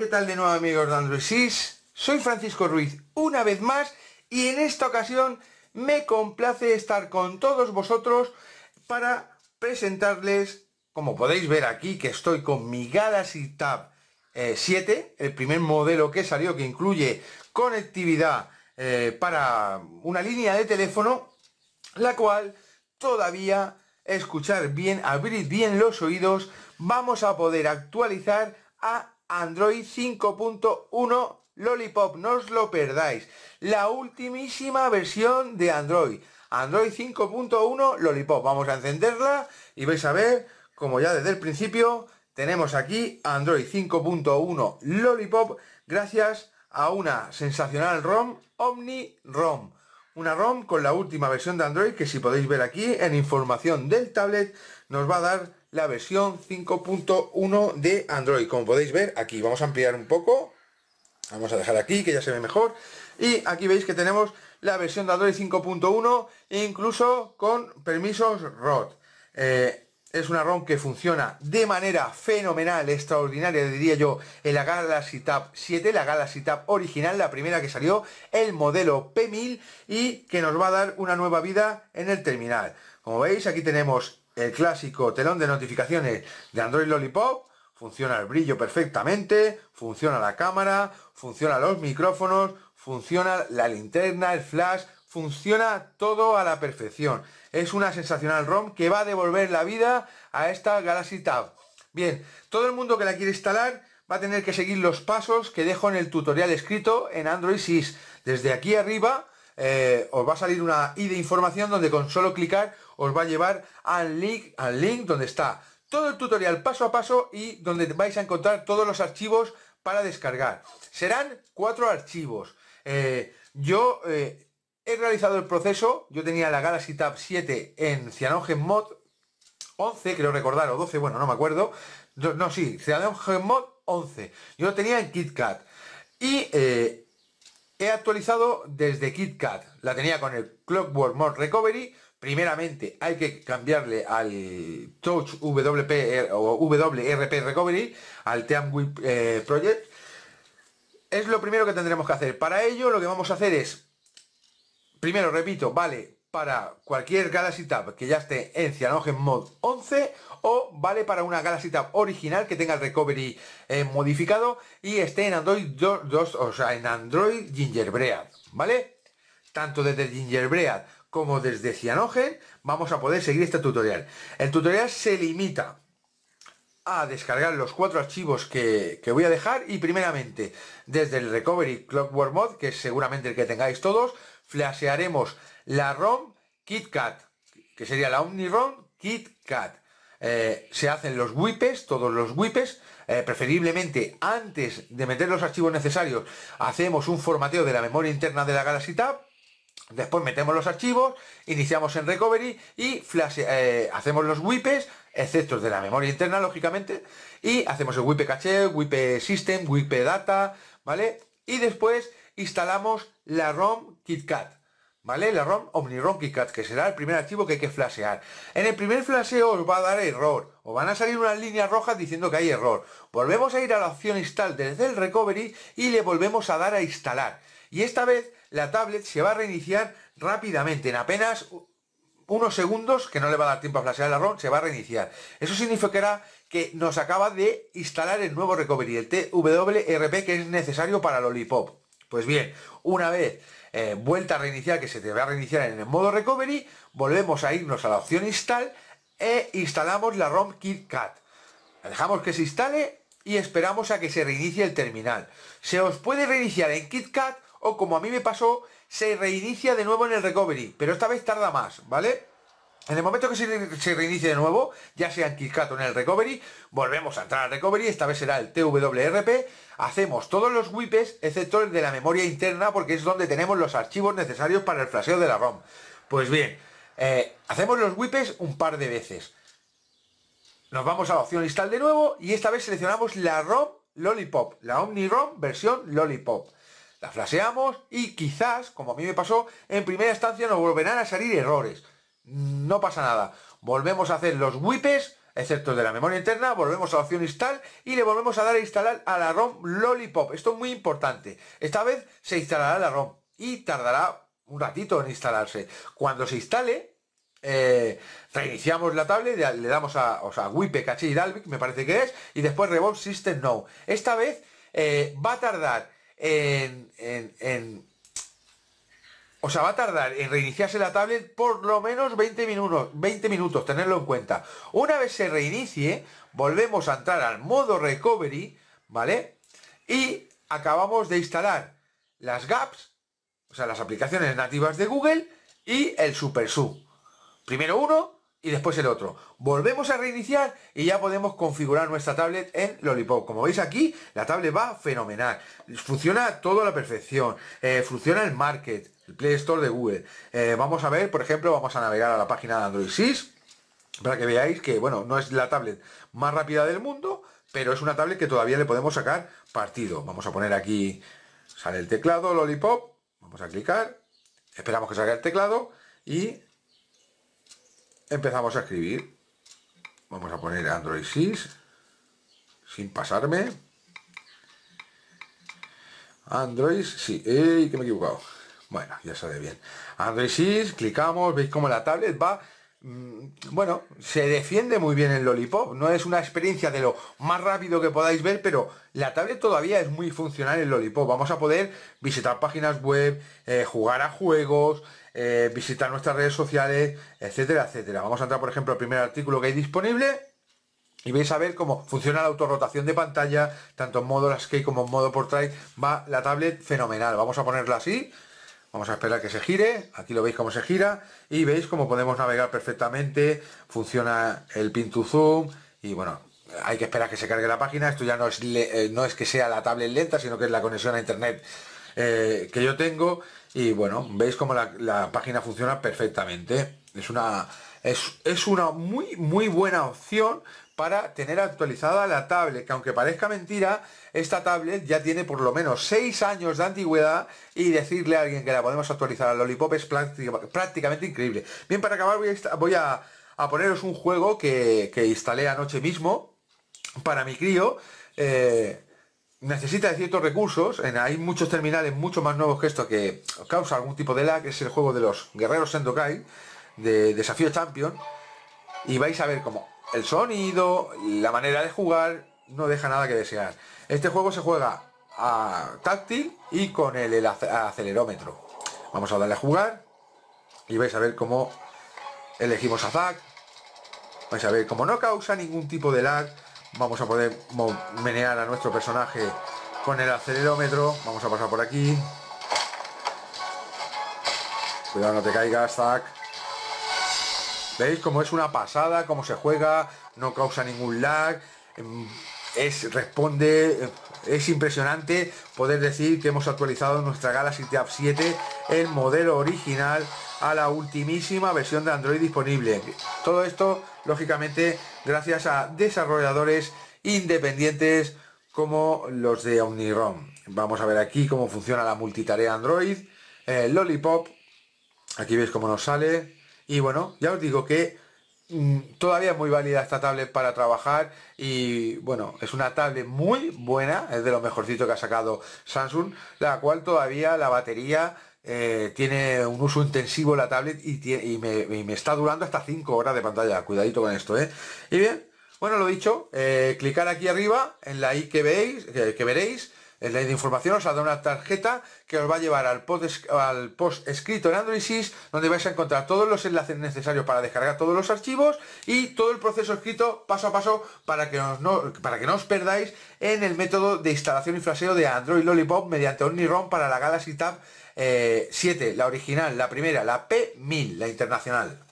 ¿qué tal de nuevo amigos de Android Soy Francisco Ruiz una vez más y en esta ocasión me complace estar con todos vosotros para presentarles, como podéis ver aquí que estoy con mi Galaxy Tab 7, eh, el primer modelo que salió que incluye conectividad eh, para una línea de teléfono, la cual todavía escuchar bien, abrir bien los oídos, vamos a poder actualizar a Android 5.1 Lollipop, no os lo perdáis. La ultimísima versión de Android. Android 5.1 Lollipop. Vamos a encenderla y vais a ver, como ya desde el principio, tenemos aquí Android 5.1 Lollipop gracias a una sensacional ROM, Omni ROM. Una ROM con la última versión de Android que si podéis ver aquí en información del tablet nos va a dar la versión 5.1 de Android, como podéis ver aquí. Vamos a ampliar un poco, vamos a dejar aquí que ya se ve mejor. Y aquí veis que tenemos la versión de Android 5.1, incluso con permisos ROT. Eh, es una ROM que funciona de manera fenomenal, extraordinaria, diría yo, en la Galaxy Tab 7, la Galaxy Tab original, la primera que salió, el modelo P1000 y que nos va a dar una nueva vida en el terminal. Como veis, aquí tenemos el clásico telón de notificaciones de Android Lollipop, funciona el brillo perfectamente, funciona la cámara, Funciona los micrófonos, funciona la linterna, el flash, funciona todo a la perfección. Es una sensacional ROM que va a devolver la vida a esta Galaxy Tab. Bien, todo el mundo que la quiere instalar va a tener que seguir los pasos que dejo en el tutorial escrito en Android 6. Desde aquí arriba eh, os va a salir una i de información donde con solo clicar os va a llevar al link, al link donde está todo el tutorial paso a paso y donde vais a encontrar todos los archivos para descargar. Serán cuatro archivos. Eh, yo eh, he realizado el proceso, yo tenía la Galaxy Tab 7 en Cyanogen Mod 11, creo recordar, o 12, bueno, no me acuerdo. No, sí, Cyanogen Mod 11. Yo lo tenía en KitKat. Y eh, he actualizado desde KitKat. La tenía con el Clockwork Mod Recovery, primeramente hay que cambiarle al Touch WP o WRP Recovery, al Team eh, Project. Es lo primero que tendremos que hacer. Para ello lo que vamos a hacer es, primero repito, vale para cualquier Galaxy Tab que ya esté en Cyanogen Mod 11 o vale para una Galaxy Tab original que tenga el recovery eh, modificado y esté en Android o sea, en Android Gingerbread, ¿vale? Tanto desde Gingerbread como desde Cyanogen vamos a poder seguir este tutorial. El tutorial se limita a descargar los cuatro archivos que, voy a dejar y primeramente desde el Recovery Clockwork Mod, que es seguramente el que tengáis todos, flashearemos la ROM KitKat, que sería la OmniROM KitKat. Eh, se hacen los WIPES, todos los WIPES eh, preferiblemente antes de meter los archivos necesarios, hacemos un formateo de la memoria interna de la Galaxy Tab Después metemos los archivos, iniciamos en recovery y eh, hacemos los wipes, excepto de la memoria interna, lógicamente, y hacemos el whip caché, whip system, whip data, ¿vale? Y después instalamos la ROM KitKat, ¿vale? La ROM OmniROM KitKat, que será el primer archivo que hay que flashear. En el primer flasheo os va a dar error, os van a salir unas líneas rojas diciendo que hay error. Volvemos a ir a la opción install desde el recovery y le volvemos a dar a instalar y esta vez la tablet se va a reiniciar rápidamente, en apenas unos segundos, que no le va a dar tiempo a flashear la ROM, se va a reiniciar. Eso significará que nos acaba de instalar el nuevo recovery, el TWRP, que es necesario para Lollipop. Pues bien, una vez eh, vuelta a reiniciar, que se te va a reiniciar en el modo recovery, volvemos a irnos a la opción install e instalamos la ROM KitKat. Dejamos que se instale y esperamos a que se reinicie el terminal. Se os puede reiniciar en KitKat o como a mí me pasó, se reinicia de nuevo en el recovery, pero esta vez tarda más, ¿vale? En el momento que se, reinicie de nuevo, ya sea en o en el recovery, volvemos a entrar al recovery, esta vez será el TWRP, hacemos todos los wipes excepto el de la memoria interna, porque es donde tenemos los archivos necesarios para el flasheo de la ROM. Pues bien, eh, hacemos los wipes un par de veces. Nos vamos a la opción install de nuevo y esta vez seleccionamos la ROM Lollipop, la OmniROM versión Lollipop la flaseamos y quizás, como a mí me pasó, en primera instancia nos volverán a salir errores. No pasa nada. Volvemos a hacer los wipes excepto de la memoria interna, volvemos a la opción install y le volvemos a dar a instalar a la ROM Lollipop. Esto es muy importante. Esta vez se instalará la ROM y tardará un ratito en instalarse. Cuando se instale, eh, reiniciamos la tablet, le damos a, o Wipe, Caché y Dalvik, me parece que es, y después Revolve System No. Esta vez eh, va a tardar en, en, en, O sea, va a tardar en reiniciarse la tablet por lo menos 20 minutos, 20 minutos, tenerlo en cuenta. Una vez se reinicie, volvemos a entrar al modo recovery, ¿vale? Y acabamos de instalar las GAPS, o sea, las aplicaciones nativas de Google y el Super Su. Primero uno, y después el otro. Volvemos a reiniciar y ya podemos configurar nuestra tablet en Lollipop. Como veis aquí, la tablet va fenomenal. Funciona todo a la perfección. Eh, funciona el Market, el Play Store de Google. Eh, vamos a ver, por ejemplo, vamos a navegar a la página de Android 6 para que veáis que, bueno, no es la tablet más rápida del mundo, pero es una tablet que todavía le podemos sacar partido. Vamos a poner aquí, sale el teclado, Lollipop. Vamos a clicar. Esperamos que salga el teclado y empezamos a escribir. Vamos a poner Android 6, sin pasarme. Android, sí, ¡ey! Que me he equivocado. Bueno, ya sabe bien. Android 6, clicamos, veis como la tablet va Mm, bueno, se defiende muy bien el Lollipop. No es una experiencia de lo más rápido que podáis ver, pero la tablet todavía es muy funcional en Lollipop. Vamos a poder visitar páginas web, eh, jugar a juegos, eh, visitar nuestras redes sociales, etcétera, etcétera. Vamos a entrar, por ejemplo, al primer artículo que hay disponible. Y vais a ver cómo funciona la autorrotación de pantalla, tanto en modo las que como en modo portrait. Va la tablet fenomenal. Vamos a ponerla así. Vamos a esperar que se gire, aquí lo veis cómo se gira y veis cómo podemos navegar perfectamente, funciona el pin zoom y bueno, hay que esperar que se cargue la página, esto ya no es, eh, no es que sea la tablet lenta, sino que es la conexión a internet eh, que yo tengo y bueno, veis cómo la página funciona perfectamente. Es una, es, una muy, muy buena opción para tener actualizada la tablet, que aunque parezca mentira, esta tablet ya tiene por lo menos 6 años de antigüedad y decirle a alguien que la podemos actualizar a Lollipop es prácticamente increíble. Bien, para acabar voy a, a, poneros un juego que, que, instalé anoche mismo para mi crío. Eh, necesita de ciertos recursos, hay muchos terminales mucho más nuevos que esto que causa algún tipo de lag, es el juego de los guerreros Sendokai de Desafío Champion y vais a ver como el sonido, la manera de jugar, no deja nada que desear. Este juego se juega a táctil y con el, acelerómetro. Vamos a darle a jugar y vais a ver cómo elegimos a Zack. Vais a ver cómo no causa ningún tipo de lag. Vamos a poder menear a nuestro personaje con el acelerómetro. Vamos a pasar por aquí. Cuidado, no te caigas, Zack. ¿Veis cómo es una pasada, cómo se juega? No causa ningún lag. Em, es, responde, eh, es impresionante poder decir que hemos actualizado nuestra Galaxy Tab 7 el modelo original a la ultimísima versión de Android disponible. Todo esto, lógicamente, gracias a desarrolladores independientes como los de Omnirom. Vamos a ver aquí cómo funciona la multitarea Android. Eh, Lollipop. Aquí veis cómo nos sale. Y bueno, ya os digo que mm, todavía es muy válida esta tablet para trabajar y bueno es una tablet muy buena es de lo mejorcito que ha sacado Samsung la cual todavía la batería eh, tiene un uso intensivo la tablet y, me, está durando hasta 5 horas de pantalla cuidadito con esto ¿eh? y bien bueno lo dicho eh, clicar aquí arriba en la i que veis que veréis la información os ha dado una tarjeta que os va a llevar al post, al post escrito en Android 6, donde vais a encontrar todos los enlaces necesarios para descargar todos los archivos y todo el proceso escrito paso a paso para que, no, para que no os perdáis en el método de instalación y fraseo de Android Lollipop mediante OmniROM para la Galaxy Tab 7, eh, la original, la primera, la P1000, la internacional.